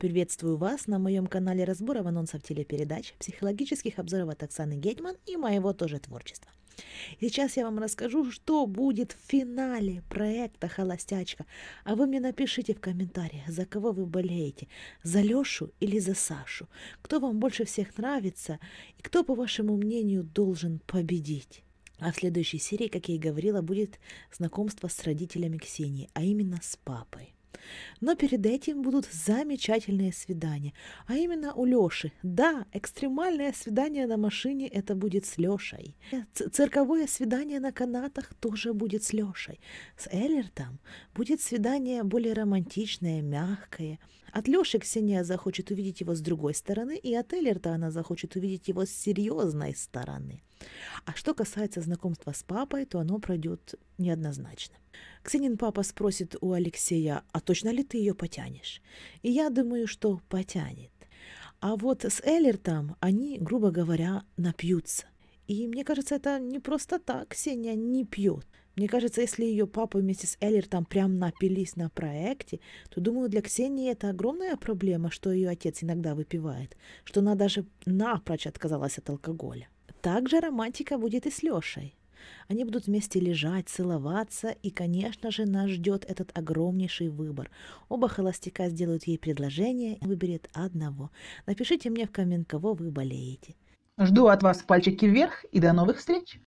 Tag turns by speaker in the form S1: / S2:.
S1: Приветствую вас на моем канале разборов анонсов телепередач, психологических обзоров от Оксаны Гетьман и моего тоже творчества. Сейчас я вам расскажу, что будет в финале проекта «Холостячка». А вы мне напишите в комментариях, за кого вы болеете, за Лешу или за Сашу. Кто вам больше всех нравится и кто, по вашему мнению, должен победить. А в следующей серии, как я и говорила, будет знакомство с родителями Ксении, а именно с папой. Но перед этим будут замечательные свидания. А именно у Лёши. Да, экстремальное свидание на машине – это будет с Лёшей. Цирковое свидание на канатах тоже будет с Лёшей. С Эллертом будет свидание более романтичное, мягкое. От Лёши Ксения захочет увидеть его с другой стороны, и от Эллерта она захочет увидеть его с серьезной стороны. А что касается знакомства с папой, то оно пройдет неоднозначно. Ксенин папа спросит у Алексея, а точно ли ты ее потянешь? И я думаю, что потянет. А вот с Эллертом они, грубо говоря, напьются. И мне кажется, это не просто так Ксения не пьет. Мне кажется, если ее папа вместе с Эллертом прям напились на проекте, то, думаю, для Ксении это огромная проблема, что ее отец иногда выпивает, что она даже напрочь отказалась от алкоголя. Также романтика будет и с Лешей. Они будут вместе лежать, целоваться, и, конечно же, нас ждет этот огромнейший выбор. Оба холостяка сделают ей предложение и выберет одного. Напишите мне в коммент, кого вы болеете. Жду от вас пальчики вверх и до новых встреч!